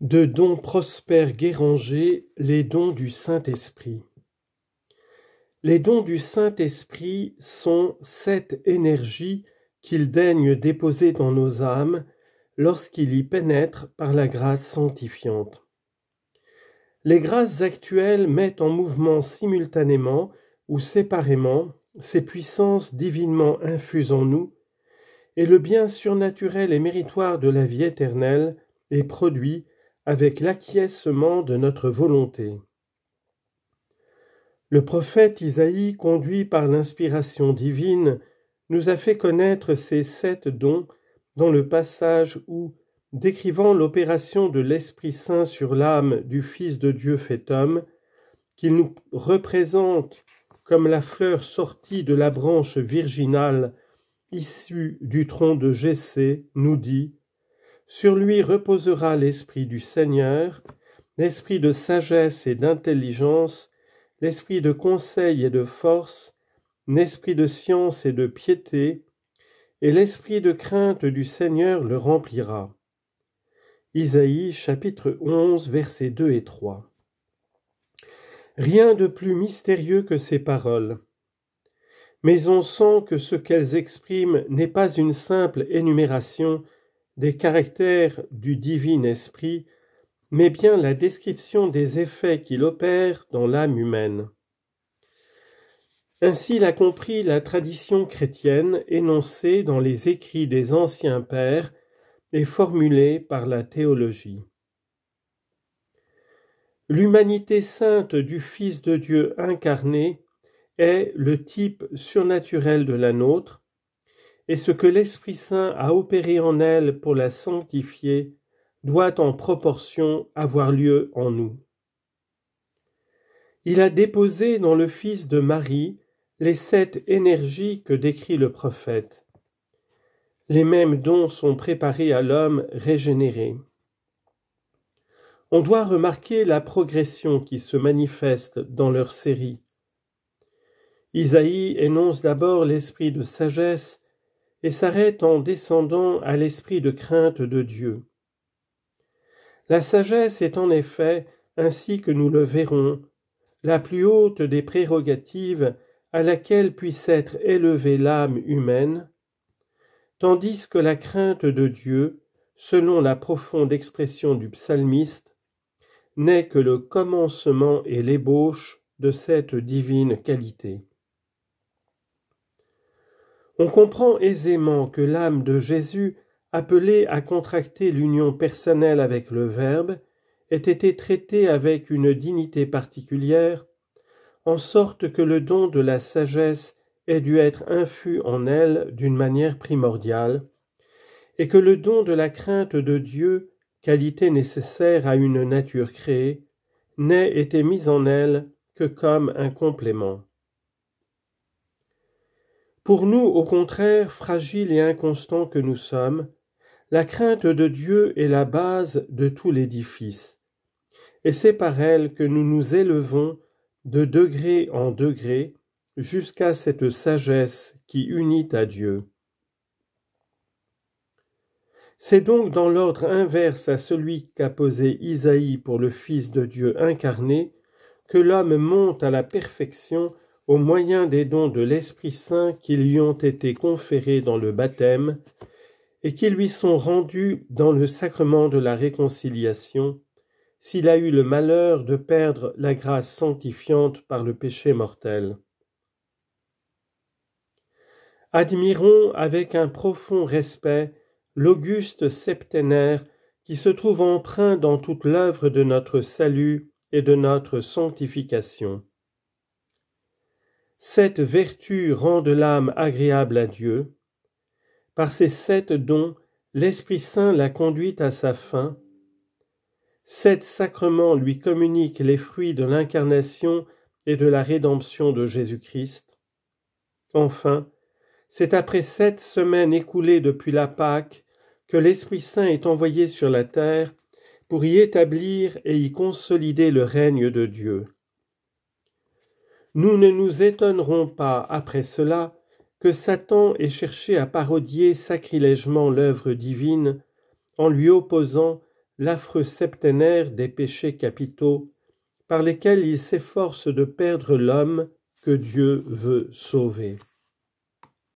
de dons Prosper Guéranger, les dons du Saint-Esprit. Les dons du Saint-Esprit sont cette énergie qu'il daigne déposer dans nos âmes lorsqu'il y pénètre par la grâce sanctifiante. Les grâces actuelles mettent en mouvement simultanément ou séparément ces puissances divinement infuses en nous, et le bien surnaturel et méritoire de la vie éternelle est produit avec l'acquiescement de notre volonté. Le prophète Isaïe, conduit par l'inspiration divine, nous a fait connaître ces sept dons dans le passage où, décrivant l'opération de l'Esprit Saint sur l'âme du Fils de Dieu fait homme, qu'il nous représente comme la fleur sortie de la branche virginale issue du tronc de Jessé, nous dit sur lui reposera l'Esprit du Seigneur, l'Esprit de sagesse et d'intelligence, l'Esprit de conseil et de force, l'Esprit de science et de piété, et l'Esprit de crainte du Seigneur le remplira. Isaïe chapitre 11 versets 2 et 3 Rien de plus mystérieux que ces paroles. Mais on sent que ce qu'elles expriment n'est pas une simple énumération, des caractères du divin esprit, mais bien la description des effets qu'il opère dans l'âme humaine. Ainsi l'a compris la tradition chrétienne énoncée dans les écrits des anciens pères et formulée par la théologie. L'humanité sainte du Fils de Dieu incarné est le type surnaturel de la nôtre, et ce que l'Esprit Saint a opéré en elle pour la sanctifier doit en proportion avoir lieu en nous. Il a déposé dans le Fils de Marie les sept énergies que décrit le prophète. Les mêmes dons sont préparés à l'homme régénéré. On doit remarquer la progression qui se manifeste dans leur série. Isaïe énonce d'abord l'esprit de sagesse et s'arrête en descendant à l'esprit de crainte de Dieu. La sagesse est en effet, ainsi que nous le verrons, la plus haute des prérogatives à laquelle puisse être élevée l'âme humaine, tandis que la crainte de Dieu, selon la profonde expression du psalmiste, n'est que le commencement et l'ébauche de cette divine qualité. On comprend aisément que l'âme de Jésus, appelée à contracter l'union personnelle avec le Verbe, ait été traitée avec une dignité particulière, en sorte que le don de la sagesse ait dû être infus en elle d'une manière primordiale, et que le don de la crainte de Dieu, qualité nécessaire à une nature créée, n'ait été mis en elle que comme un complément. Pour nous, au contraire, fragiles et inconstants que nous sommes, la crainte de Dieu est la base de tout l'édifice, et c'est par elle que nous nous élevons de degré en degré jusqu'à cette sagesse qui unit à Dieu. C'est donc dans l'ordre inverse à celui qu'a posé Isaïe pour le Fils de Dieu incarné que l'homme monte à la perfection au moyen des dons de l'Esprit Saint qui lui ont été conférés dans le baptême et qui lui sont rendus dans le sacrement de la réconciliation, s'il a eu le malheur de perdre la grâce sanctifiante par le péché mortel. Admirons avec un profond respect l'auguste septénaire qui se trouve empreint dans toute l'œuvre de notre salut et de notre sanctification. Sept vertu rend l'âme agréable à Dieu. Par ces sept dons, l'Esprit Saint la conduit à sa fin. Sept sacrements lui communiquent les fruits de l'incarnation et de la rédemption de Jésus-Christ. Enfin, c'est après sept semaines écoulées depuis la Pâque que l'Esprit Saint est envoyé sur la terre pour y établir et y consolider le règne de Dieu. Nous ne nous étonnerons pas, après cela, que Satan ait cherché à parodier sacrilègement l'œuvre divine en lui opposant l'affreux septénaire des péchés capitaux par lesquels il s'efforce de perdre l'homme que Dieu veut sauver.